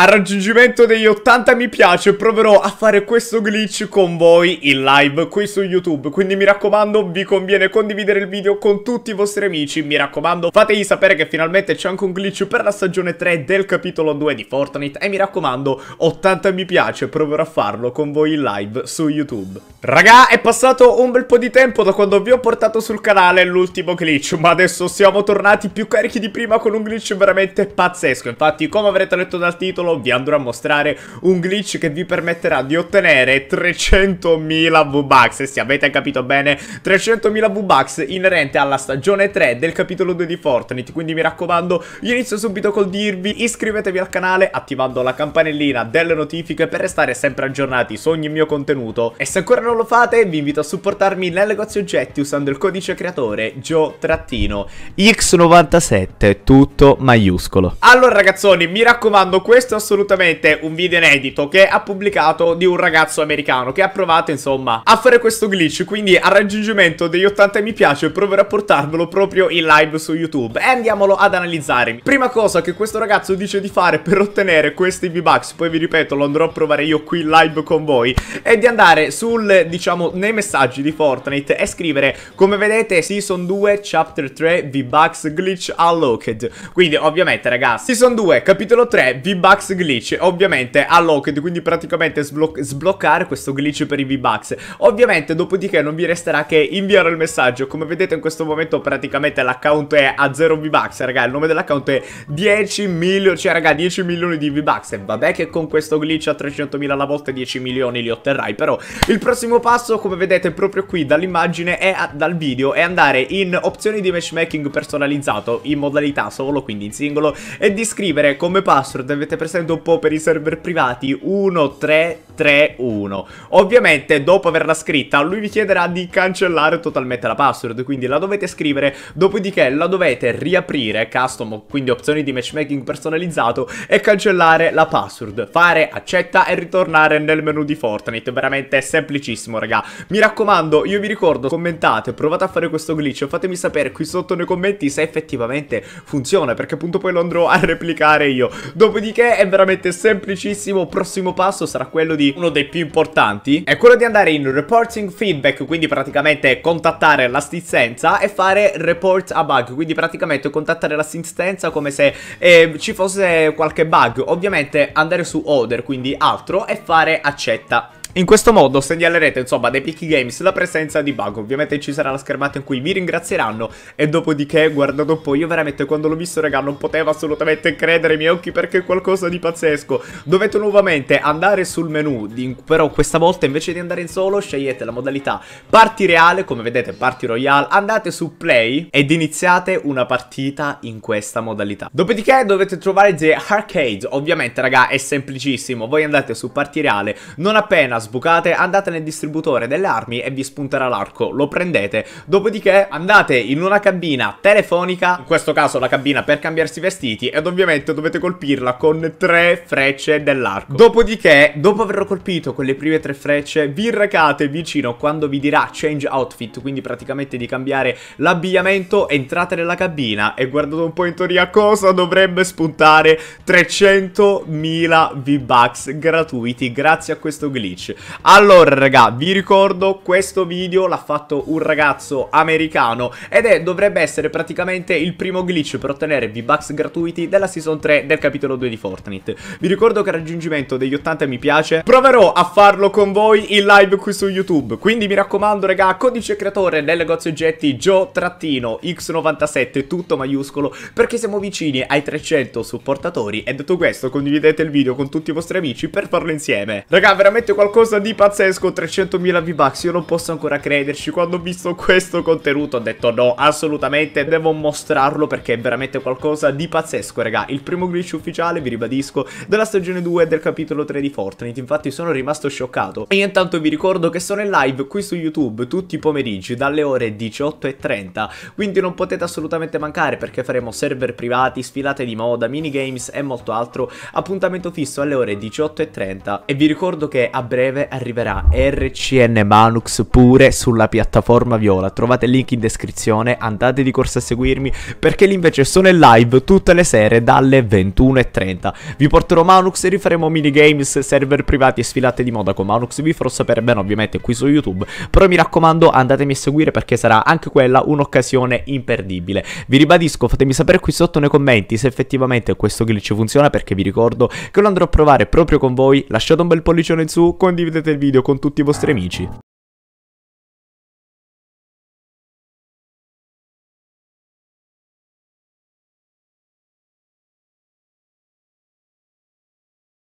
Al raggiungimento degli 80 mi piace proverò a fare questo glitch con voi in live qui su YouTube Quindi mi raccomando vi conviene condividere il video con tutti i vostri amici Mi raccomando fategli sapere che finalmente c'è anche un glitch per la stagione 3 del capitolo 2 di Fortnite E mi raccomando 80 mi piace proverò a farlo con voi in live su YouTube Raga è passato un bel po' di tempo da quando vi ho portato sul canale l'ultimo glitch Ma adesso siamo tornati più carichi di prima con un glitch veramente pazzesco Infatti come avrete letto dal titolo capitolo vi andrò a mostrare un glitch che vi permetterà di ottenere 300.000 V-Bucks. Se avete capito bene, 300.000 V-Bucks inerente alla stagione 3 del capitolo 2 di Fortnite. Quindi mi raccomando, io inizio subito col dirvi iscrivetevi al canale attivando la campanellina delle notifiche per restare sempre aggiornati su ogni mio contenuto. E se ancora non lo fate, vi invito a supportarmi nel negozio oggetti usando il codice creatore Gio-X97, tutto maiuscolo. Allora ragazzoni, mi raccomando, questo assolutamente un video inedito che ha pubblicato di un ragazzo americano che ha provato insomma a fare questo glitch quindi al raggiungimento degli 80 mi piace proverò a portarvelo proprio in live su YouTube e andiamolo ad analizzare. Prima cosa che questo ragazzo dice di fare per ottenere questi V-Bucks poi vi ripeto lo andrò a provare io qui live con voi è di andare sul diciamo nei messaggi di Fortnite e scrivere come vedete Season 2 Chapter 3 V-Bucks Glitch Unlocked quindi ovviamente ragazzi Season 2 Capitolo 3 V-Bucks glitch, ovviamente unlocked, quindi praticamente sbloc sbloccare questo glitch per i V-Bucks. Ovviamente dopodiché non vi resterà che inviare il messaggio, come vedete in questo momento praticamente l'account è a 0 V-Bucks, raga, il nome dell'account è 10 milioni, cioè raga 10 milioni di V-Bucks e vabbè che con questo glitch a 300 mila alla volta 10 milioni li otterrai, però il prossimo passo come vedete proprio qui dall'immagine e dal video è andare in opzioni di matchmaking personalizzato in modalità solo, quindi in singolo e di scrivere come password avete presente essendo un po' per i server privati, 1, 3, 3-1. Ovviamente dopo averla scritta lui vi chiederà di cancellare totalmente la password, quindi la dovete scrivere, dopodiché la dovete riaprire, custom, quindi opzioni di matchmaking personalizzato e cancellare la password, fare accetta e ritornare nel menu di Fortnite, veramente semplicissimo raga. Mi raccomando, io vi ricordo, commentate, provate a fare questo glitch, fatemi sapere qui sotto nei commenti se effettivamente funziona, perché appunto poi lo andrò a replicare io. Dopodiché è veramente semplicissimo, prossimo passo sarà quello di uno dei più importanti, è quello di andare in reporting feedback, quindi praticamente contattare l'assistenza e fare report a bug, quindi praticamente contattare l'assistenza come se eh, ci fosse qualche bug. Ovviamente andare su order, quindi altro, e fare accetta. In questo modo segnalerete insomma dai Peaky Games la presenza di bug, ovviamente ci sarà la schermata in cui vi ringrazieranno e dopodiché guardate un po', io veramente quando l'ho visto raga non potevo assolutamente credere ai miei occhi perché è qualcosa di pazzesco, dovete nuovamente andare sul menu, di, però questa volta invece di andare in solo scegliete la modalità party reale, come vedete party royale, andate su play ed iniziate una partita in questa modalità. Dopodiché dovete trovare The Arcade, ovviamente raga è semplicissimo, voi andate su party reale, non appena sbucate, andate nel distributore delle armi e vi spunterà l'arco, lo prendete. Dopodiché andate in una cabina telefonica, in questo caso la cabina per cambiarsi vestiti, ed ovviamente dovete colpirla con tre frecce dell'arco. Dopodiché, dopo averlo colpito con le prime tre frecce, vi recate vicino quando vi dirà change outfit, quindi praticamente di cambiare l'abbigliamento, entrate nella cabina e guardate un po' in teoria cosa dovrebbe spuntare 300.000 V-Bucks gratuiti grazie a questo glitch capisce. Allora, raga, vi ricordo, questo video l'ha fatto un ragazzo americano ed è, dovrebbe essere praticamente il primo glitch per ottenere V-Bucks gratuiti della Season 3 del capitolo 2 di Fortnite. Vi ricordo che il raggiungimento degli 80 mi piace, proverò a farlo con voi in live qui su YouTube. Quindi mi raccomando, raga, codice creatore nel negozio oggetti Joe-X97, tutto maiuscolo, perché siamo vicini ai 300 supportatori. E detto questo, condividete il video con tutti i vostri amici per farlo insieme. Raga, veramente qualcosa qualcosa di pazzesco, 300.000 V-Bucks, io non posso ancora crederci, quando ho visto questo contenuto ho detto no, assolutamente, devo mostrarlo perché è veramente qualcosa di pazzesco, raga, il primo glitch ufficiale, vi ribadisco, della stagione 2 del capitolo 3 di Fortnite, infatti sono rimasto scioccato. E intanto vi ricordo che sono in live qui su YouTube tutti i pomeriggi dalle ore 18.30, quindi non potete assolutamente mancare perché faremo server privati, sfilate di moda, minigames e molto altro, appuntamento fisso alle ore 18.30 e vi ricordo che a breve breve arriverà RCN Manux pure sulla piattaforma Viola. Trovate il link in descrizione, andate di corsa a seguirmi perché lì invece sono in live tutte le sere dalle 21.30. Vi porterò Manux e rifaremo minigames, server privati e sfilate di moda con Manux. Vi farò sapere bene ovviamente qui su YouTube, però mi raccomando andatemi a seguire perché sarà anche quella un'occasione imperdibile. Vi ribadisco, fatemi sapere qui sotto nei commenti se effettivamente questo glitch funziona perché vi ricordo che lo andrò a provare proprio con voi. Lasciate un bel pollicione in su, condividete condividete il video con tutti i vostri amici.